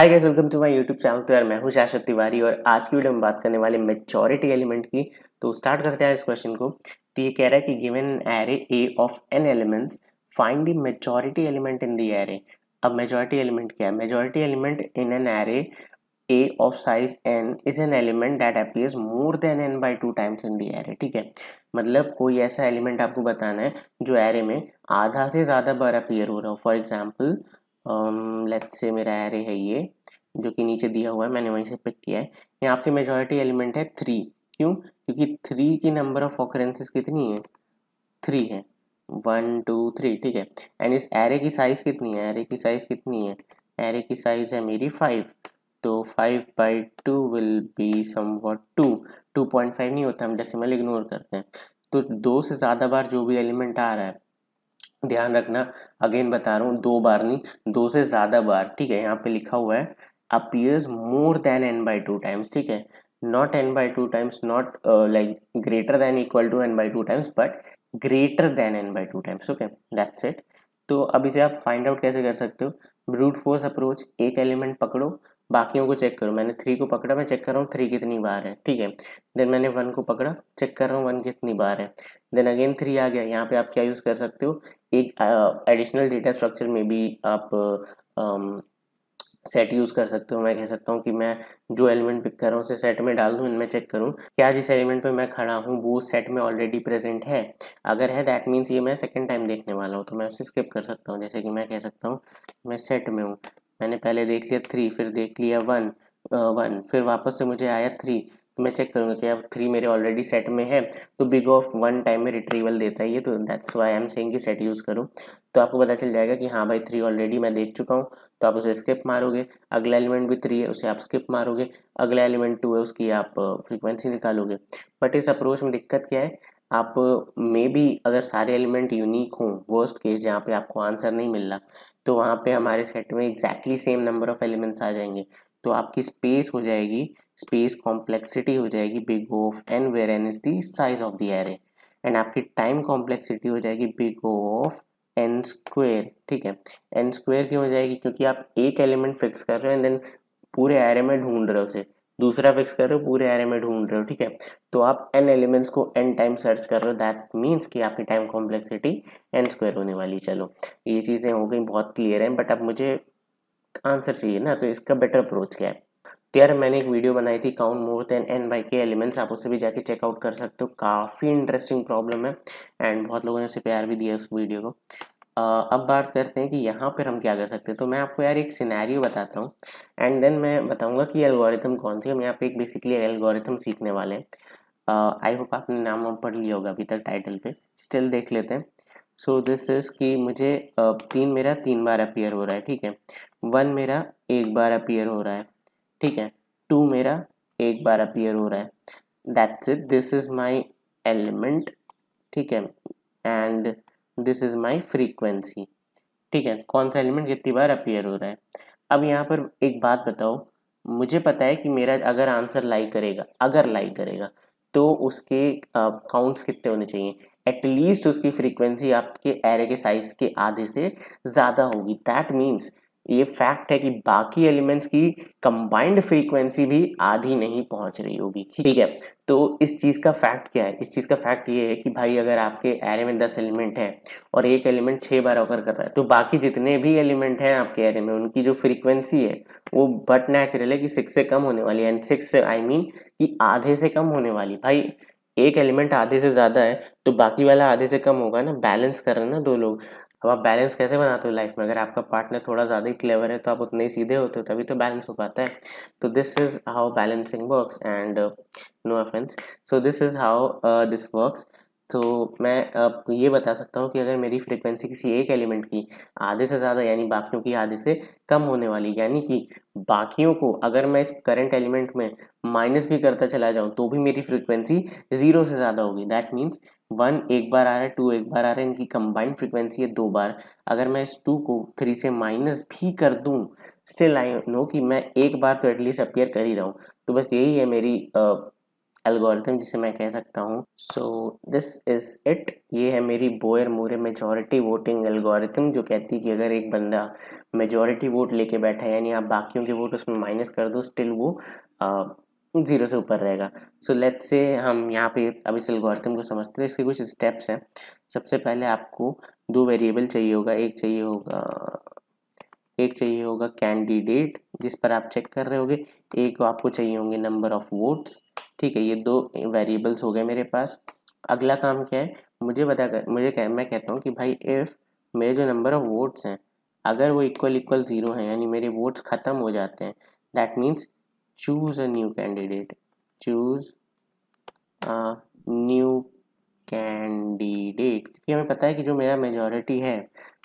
Hi guys welcome to my YouTube channel तो यार मैं हूं शाश्वत तिवारी और आज की वीडियो में बात करने वाले मेचोरिटी एलिमेंट की तो स्टार्ट करते हैं इस क्वेश्चन को तो ये कह रहा है कि given array A of N elements find the majority element in the array अब मेजोरिटी एलिमेंट क्या है majority element in an array A of size N is an element that appears more than N by two times in the array ठीक है मतलब कोई ऐसा element आपको बताना है जो एरे में आधा से ज़्यादा बार अपीयर हो रहा हो फॉर एग्जाम्पल लेट्स um, से मेरा एरे है ये जो कि नीचे दिया हुआ है मैंने वहीं से पिक किया है यहाँ आपकी मेजोरिटी एलिमेंट है थ्री क्यों क्योंकि थ्री की नंबर ऑफ ऑकरेंसेस कितनी है थ्री है वन टू थ्री ठीक है एंड इस एरे की साइज़ कितनी है एरे की साइज़ कितनी है एरे की साइज़ है मेरी फाइव तो five by two will be some two two point five नहीं होता हम डेसिमल इग्नोर करते हैं तो दो से ज़्यादा बार जो भी एलिमेंट आ रहा है ध्यान रखना अगेन बता रहा हूँ दो बार नहीं दो से ज़्यादा बार ठीक है यहाँ पे लिखा हुआ है appears more than N by two times ठीक है not N by two times not like greater than equal to N by two times but greater than N by two times okay that's it तो अभी से आप find out कैसे कर सकते हो ब्रूट फोर्स अप्रोच एक एलिमेंट पकड़ो बाकियों को चेक करो मैंने थ्री को पकड़ा मैं चेक कर रहा हूँ थ्री कितनी बार है ठीक है देन मैंने वन को पकड़ा चेक कर रहा हूँ वन कितनी बार है देन अगेन थ्री आ गया यहाँ पे आप क्या यूज़ कर सकते हो एक एडिशनल डेटा स्ट्रक्चर में भी आप सेट यूज़ कर सकते हो मैं कह सकता हूँ कि मैं जो एलिमेंट पिक कर रहा हूँ उसे सेट में डाल दूँ इनमें चेक करूँ क्या जिस एलिमेंट पे मैं खड़ा हूँ वो सेट में ऑलरेडी प्रेजेंट है अगर है दैट मीन्स ये मैं सेकेंड टाइम देखने वाला हूँ तो मैं उसे स्किप कर सकता हूँ जैसे कि मैं कह सकता हूँ मैं सेट में हूँ मैंने पहले देख लिया थ्री फिर देख लिया वन वन फिर वापस से मुझे आया थ्री मैं चेक करूँगा कि अब थ्री मेरे ऑलरेडी सेट में है तो बिग ऑफ वन टाइम में रिट्रीवल देता है ये तो that's why I am saying कि सेट यूज़ करूँ तो आपको पता चल जाएगा कि हाँ भाई थ्री ऑलरेडी मैं देख चुका हूँ तो आप उसे स्किप मारोगे अगला एलिमेंट भी थ्री है उसे आप स्किप मारोगे अगला एलिमेंट टू है उसकी आप फ्रिक्वेंसी uh, निकालोगे बट इस अप्रोच में दिक्कत क्या है आप मे uh, बी अगर सारे एलिमेंट यूनिक हों वर्स्ट केस जहाँ पे आपको आंसर नहीं मिल रहा तो वहाँ पे हमारे सेट में exactly same number of elements आ जाएंगे तो आपकी स्पेस हो जाएगी स्पेस कॉम्प्लेक्सिटी हो जाएगी big of N where N is the size of the array and आपकी टाइम कॉम्प्लेक्सिटी हो जाएगी बिग ऑफ एन स्क्वेयर ठीक है एन स्क्वेयर क्यों हो जाएगी क्योंकि आप एक एलिमेंट फिक्स कर रहे हो एंड देन पूरे एरे में ढूंढ रहे हो उसे दूसरा फिक्स कर रहे हो पूरे एरे में ढूंढ रहे हो ठीक है तो आप एन एलिमेंट्स को एन टाइम सर्च कर रहे हो दैट मीन्स कि आपकी टाइम कॉम्प्लेक्सिटी एन स्क्वायर होने वाली चलो ये चीज़ें हो गई बहुत क्लियर हैं बट अब मुझे आंसर चाहिए ना तो इसका बेटर अप्रोच क्या है तो यार मैंने एक वीडियो बनाई थी count more than N by K elements आप उसे भी जाके चेकआउट कर सकते हो काफ़ी इंटरेस्टिंग प्रॉब्लम है एंड बहुत लोगों ने उसे प्यार भी दिया उस वीडियो को अब बात करते हैं कि यहाँ पर हम क्या कर सकते हैं तो मैं आपको यार एक सिनेरियो बताता हूँ एंड देन मैं बताऊँगा कि एल्गोरिथम कौन सी हम यहाँ पे एक बेसिकली एल्गोरिथम सीखने वाले हैं आई होप आपने नाम वाम पढ़ लिया होगा अभी तक टाइटल पे स्टिल देख लेते हैं सो दिस इज़ कि मुझे uh, तीन मेरा तीन बार अपीयर हो रहा है ठीक है वन मेरा एक बार अपीयर हो रहा है ठीक है टू मेरा एक बार अपीयर हो रहा है that's it this is my element ठीक है and this is my frequency ठीक है कौन सा एलिमेंट कितनी बार अपीयर हो रहा है अब यहाँ पर एक बात बताओ मुझे पता है कि मेरा अगर आंसर लाई करेगा अगर लाई करेगा तो उसके काउंट्स uh, कितने होने चाहिए एटलीस्ट उसकी फ्रीक्वेंसी आपके एरे के साइज के आधे से ज़्यादा होगी दैट मीन्स ये फैक्ट है कि बाकी एलिमेंट्स की कंबाइंड फ्रीक्वेंसी भी आधी नहीं पहुंच रही होगी ठीक है तो इस चीज़ का फैक्ट क्या है इस चीज़ का फैक्ट ये है कि भाई अगर आपके एरे में दस एलिमेंट है और एक एलिमेंट छः बार ऑकर कर रहा है तो बाकी जितने भी एलिमेंट हैं आपके एरे में उनकी जो फ्रीक्वेंसी है वो बट नेचुरल है कि सिक्स से कम होने वाली एंड सिक्स से आई I मीन mean, कि आधे से कम होने वाली भाई एक एलिमेंट आधे से ज़्यादा है तो बाकी वाला आधे से कम होगा ना बैलेंस कर रहे ना दो लोग अब आप बैलेंस कैसे बनाते हो लाइफ में अगर आपका पार्टनर थोड़ा ज़्यादा ही क्लेवर है तो आप उतने ही सीधे होते हो तभी तो बैलेंस हो पाता है तो this is how balancing works and no offense so this is how this works तो मैं अब ये बता सकता हूँ कि अगर मेरी फ्रीक्वेंसी किसी एक एलिमेंट की आधे से ज़्यादा यानी बाकियों की आधे से कम होने वाली यानी कि बाकियों को अगर मैं इस करंट एलिमेंट में माइनस भी करता चला जाऊँ तो भी मेरी फ्रीक्वेंसी ज़ीरो से ज़्यादा होगी दैट मीन्स वन एक बार आ रहा है टू एक बार आ रहा है इनकी कंबाइंड फ्रिक्वेंसी है दो बार अगर मैं इस टू को थ्री से माइनस भी कर दूँ स्टिल आई नो कि मैं एक बार तो एटलीस्ट अपेयर कर ही रहा हूँ तो बस यही है मेरी एल्गोरिथम जिसे मैं कह सकता हूँ सो दिस इज़ इट ये है मेरी Boyer Moore majority voting algorithm जो कहती है कि अगर एक बंदा मेजॉरिटी वोट लेके बैठा है यानी आप बाकियों के वोट उसमें माइनस कर दो स्टिल वो ज़ीरो से ऊपर रहेगा सो लेट्स से हम यहाँ पे अब इस एल्गोरिथम को समझते हैं इसके कुछ स्टेप्स हैं सबसे पहले आपको दो वेरिएबल चाहिए होगा एक चाहिए होगा एक चाहिए होगा कैंडिडेट जिस पर आप चेक कर रहे होगे एक आपको चाहिए होंगे नंबर ऑफ़ वोट्स ठीक है ये दो वेरिएबल्स हो गए मेरे पास अगला काम क्या है मुझे बता कर, मुझे कह मैं कहता हूँ कि भाई इफ़ मेरे जो नंबर ऑफ वोट्स हैं अगर वो इक्वल इक्वल ज़ीरो हैं यानी मेरे वोट्स ख़त्म हो जाते हैं that means choose a new candidate choose a new candidate क्योंकि हमें पता है कि जो मेरा मेजॉरिटी है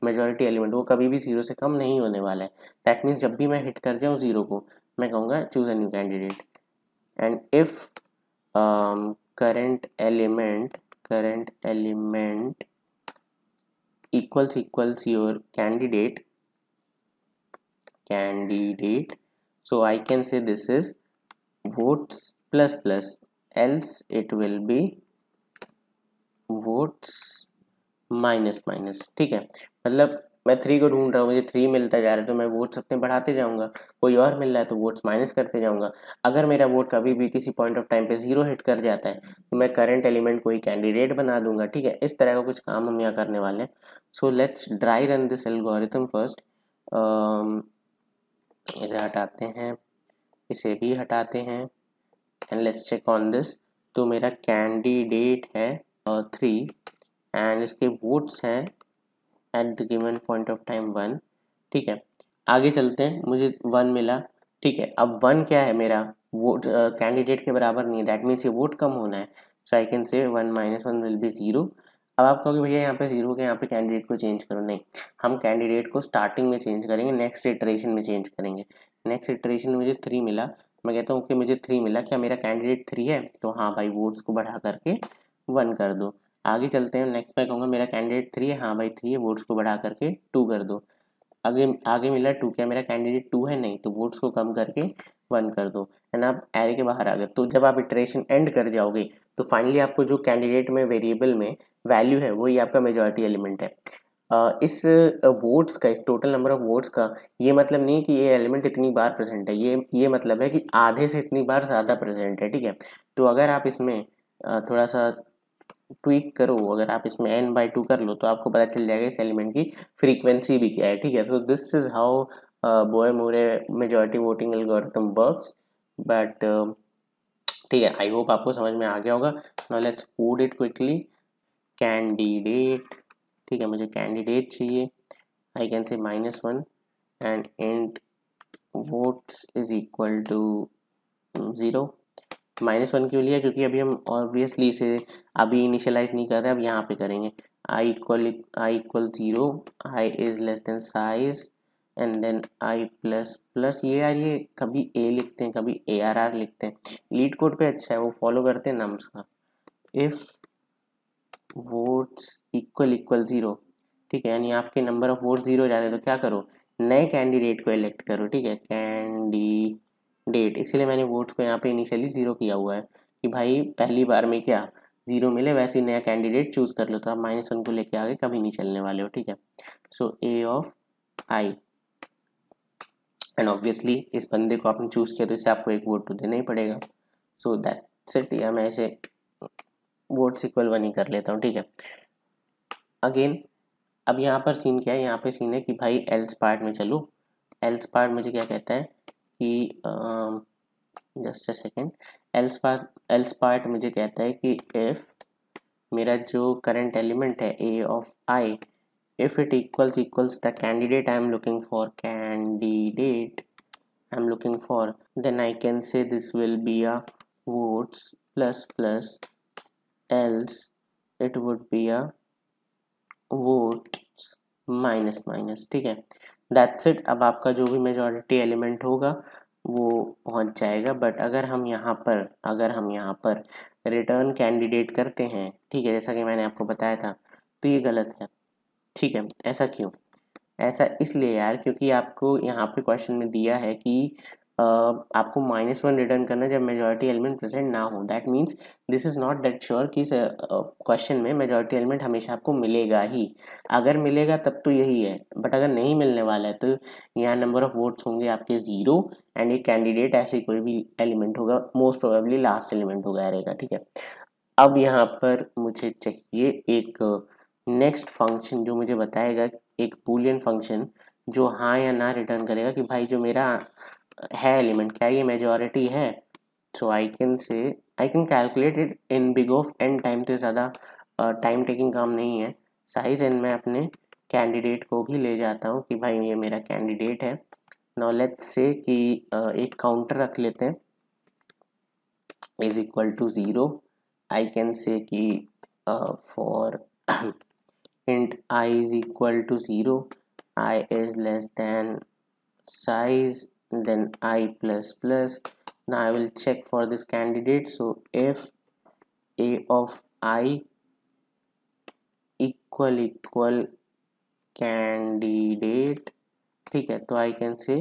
मेजॉरिटी एलिमेंट वो कभी भी जीरो से कम नहीं होने वाला है दैट मीन्स जब भी मैं हिट कर जाऊँ जीरो को मैं कहूँगा choose a new candidate and if um, current element current element equals equals your candidate candidate so I can say this is votes plus plus else it will be votes minus minus. ठीक है मतलब मैं three को ढूंढ रहा हूँ मुझे three मिलता जा रहा है तो मैं वोट्स अपने बढ़ाते जाऊँगा कोई और मिल रहा है तो वोट्स माइनस करते जाऊँगा अगर मेरा वोट कभी भी किसी पॉइंट ऑफ टाइम पे जीरो हिट कर जाता है तो मैं करंट एलिमेंट को ही कैंडिडेट बना दूंगा ठीक है इस तरह का कुछ काम हम यहाँ करने वाले हैं so let's dry run this algorithm first इसे हटाते हैं इसे भी हटाते हैं and let's check on this तो मेरा कैंडिडेट है थ्री uh, एंड इसके वोट्स हैं at the given point of time one ठीक है आगे चलते हैं मुझे वन मिला ठीक है अब वन क्या है मेरा वोट कैंडिडेट uh, के बराबर नहीं है दैट मीन्स ये वोट कम होना है so I can say one minus one will be zero अब आप कहोगे भैया यहाँ पे जीरो के यहाँ पे कैंडिडेट को चेंज करो नहीं हम कैंडिडेट को स्टार्टिंग में चेंज करेंगे नेक्स्ट इटरेशन में चेंज करेंगे नेक्स्ट इटरेशन में मुझे थ्री मिला मैं कहता हूँ कि मुझे थ्री मिला क्या मेरा कैंडिडेट थ्री है तो हाँ भाई वोट्स को बढ़ा करके वन कर दो आगे चलते हैं नेक्स्ट मैं कहूँगा मेरा कैंडिडेट थ्री है हाँ भाई थ्री है वोट्स को बढ़ा करके टू कर दो आगे आगे मिला टू क्या मेरा कैंडिडेट टू है नहीं तो वोट्स को कम करके वन कर दो एंड आप एरे के बाहर आ गए तो जब आप इटरेशन एंड कर जाओगे तो फाइनली आपको जो कैंडिडेट में वेरिएबल में वैल्यू है वही आपका मेजोरिटी एलिमेंट है इस वोट्स का इस टोटल नंबर ऑफ वोट्स का ये मतलब नहीं कि ये एलिमेंट इतनी बार प्रेजेंट है ये ये मतलब है कि आधे से इतनी बार ज़्यादा प्रेजेंट है ठीक है तो अगर आप इसमें थोड़ा सा ट्वीट करो अगर आप इसमें एन बाई टू कर लो तो आपको पता चल जाएगा इस एलिमेंट की फ्रीक्वेंसी भी क्या है ठीक है so this is how Boyer Moore majority voting algorithm works but ठीक है आई होप आपको समझ में आ गया होगा now let's code it quickly candidate ठीक है मुझे कैंडिडेट चाहिए I can say minus one and and votes is equal to zero minus one क्यों लिया क्योंकि अभी हम ऑब्वियसली इसे अभी इनिशियलाइज नहीं कर रहे अब यहाँ पे करेंगे I equal I equal zero I is less than size and then I plus plus ये यार ये कभी ए लिखते हैं कभी ए आर आर लिखते हैं लीड कोड पे अच्छा है वो फॉलो करते हैं नम्स का if votes equal equal zero ठीक है यानी आपके नंबर ऑफ वोट ज़ीरो हो जाते हैं तो क्या करो नए कैंडिडेट को इलेक्ट करो ठीक है कैंडी डेट इसलिए मैंने वोट्स को यहाँ पे इनिशियली ज़ीरो किया हुआ है कि भाई पहली बार में क्या ज़ीरो मिले वैसे ही नया कैंडिडेट चूज़ कर लो तो आप माइनस वन को लेके आगे कभी नहीं चलने वाले हो ठीक है so A of I and obviously इस बंदे को आपने चूज़ किया तो इसे आपको एक वोट तो देना ही पड़ेगा सो दैट सेट या मैं इसे वोट्स इक्वल वन ही कर लेता हूँ ठीक है अगेन अब यहाँ पर सीन क्या है यहाँ पे सीन है कि भाई एल्स पार्ट में चलो एल्स पार्ट मुझे क्या कहता है कि just a second else part else part मुझे कहता है कि इफ़ मेरा जो करंट एलिमेंट है A of I if it equals equals the candidate I am looking for candidate I am looking for then I can say this will be a votes plus plus else it would be a vote minus minus ठीक है that's it अब आपका जो भी majority element होगा वो पहुंच जाएगा बट अगर हम यहाँ पर अगर हम यहाँ पर रिटर्न कैंडिडेट करते हैं ठीक है जैसा कि मैंने आपको बताया था तो ये गलत है ठीक है ऐसा क्यों ऐसा इसलिए यार क्योंकि आपको यहाँ पे क्वेश्चन में दिया है कि आपको माइनस वन रिटर्न करना जब मेजोरिटी एलिमेंट प्रेजेंट ना हो that means this is not that sure कि क्वेश्चन में मेजोरिटी एलिमेंट हमेशा आपको मिलेगा ही अगर मिलेगा तब तो यही है बट अगर नहीं मिलने वाला है तो यहाँ नंबर ऑफ वोट्स होंगे आपके ज़ीरो एंड ये कैंडिडेट ऐसे कोई भी एलिमेंट होगा मोस्ट प्रोबेबली लास्ट एलिमेंट होगा रहेगा ठीक है अब यहाँ पर मुझे चाहिए एक नेक्स्ट फंक्शन जो मुझे बताएगा एक पुलियन फंक्शन जो हाँ या ना रिटर्न करेगा कि भाई जो मेरा है एलिमेंट क्या ये मेजॉरिटी है so I can say I can calculate it in big of N time तो ज़्यादा टाइम टेकिंग काम नहीं है साइज एन मैं अपने कैंडिडेट को भी ले जाता हूँ कि भाई ये मेरा कैंडिडेट है नॉलेज से कि uh, एक काउंटर रख लेते हैं is equal to zero I can say कि for int I is equal to zero I is less than size then i plus plus now i will check for this candidate so if a of i equal equal candidate ठीक है तो I can say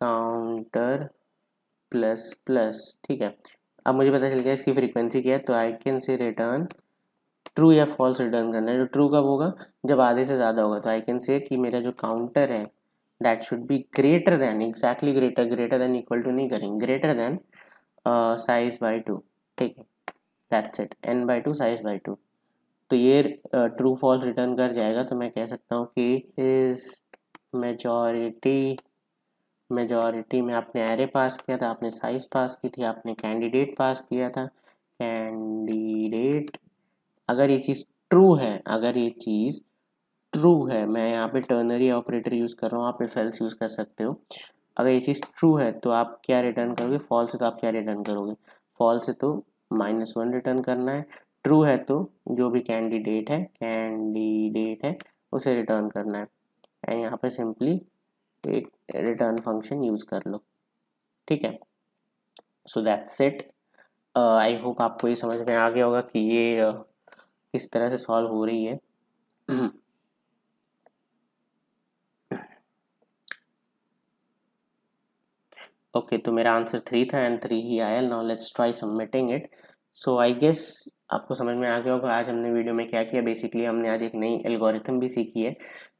counter plus plus ठीक है अब मुझे पता चल गया इसकी फ्रीक्वेंसी क्या है तो I can say return true या फॉल्स रिटर्न करना है जो ट्रू कब होगा जब आधे से ज़्यादा होगा तो आई कैन से कि मेरा जो काउंटर है that should be greater than exactly greater greater than equal to नहीं करेंगे greater than uh, size by 2 ठीक है that's it n by two size by two तो ये ट्रू फॉल्स रिटर्न कर जाएगा तो मैं कह सकता हूँ कि इज मेजॉरिटी मेजॉरिटी में आपने एरे पास किया था आपने साइज पास की थी आपने कैंडिडेट पास किया था कैंडिडेट अगर ये चीज़ ट्रू है अगर ये चीज़ ट्रू है मैं यहाँ पे टर्नरी ऑपरेटर यूज़ कर रहा हूँ आप इफ यूज़ कर सकते हो अगर ये चीज़ ट्रू है तो आप क्या रिटर्न करोगे फॉल्स है तो आप क्या रिटर्न करोगे फॉल्स है तो माइनस वन रिटर्न करना है ट्रू है तो जो भी कैंडिडेट है कैंडिडेट है उसे रिटर्न करना है एंड यहाँ पे सिंपली एक रिटर्न फंक्शन यूज़ कर लो ठीक है so that's it I hope आपको ये समझ में आ गया होगा कि ये uh, किस तरह से सॉल्व हो रही है ओके तो मेरा आंसर थ्री था एंड थ्री ही आया now let's try submitting it so I guess आपको समझ में आ गया होगा आज हमने वीडियो में क्या किया बेसिकली हमने आज एक नई एल्गोरिथम भी सीखी है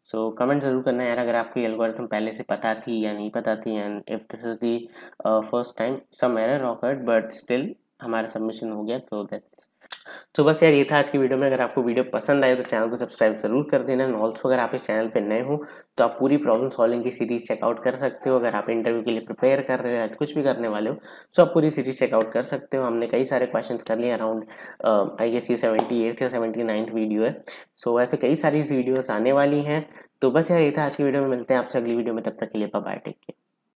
सो so, कमेंट ज़रूर करना यार अगर आपको एल्गोरिथम पहले से पता थी या नहीं पता थी and if this is the first time some error occurred but still हमारा सबमिशन हो गया तो दैट्स तो बस यार ये था आज की वीडियो में अगर आपको वीडियो पसंद आए तो चैनल को सब्सक्राइब जरूर कर देना एंड ऑल्सो अगर आप इस चैनल पर नए हो तो आप पूरी प्रॉब्लम सॉल्विंग की सीरीज चेकआउट कर सकते हो अगर आप इंटरव्यू के लिए प्रिपेयर कर रहे हो या कुछ भी करने वाले हो तो आप पूरी सीरीज चेकआउट कर सकते हो हमने कई सारे क्वेश्चन कर लिए अराउंड आई गेस ये सेवेंटी एट या सेवेंटी नाइन्थ वीडियो है सो so, ऐसे कई सारी वीडियोज आने वाली हैं तो बस यार ये था आज की वीडियो में मिलते हैं आपसे अगली वीडियो में तब तक के लिए बाय टेक केयर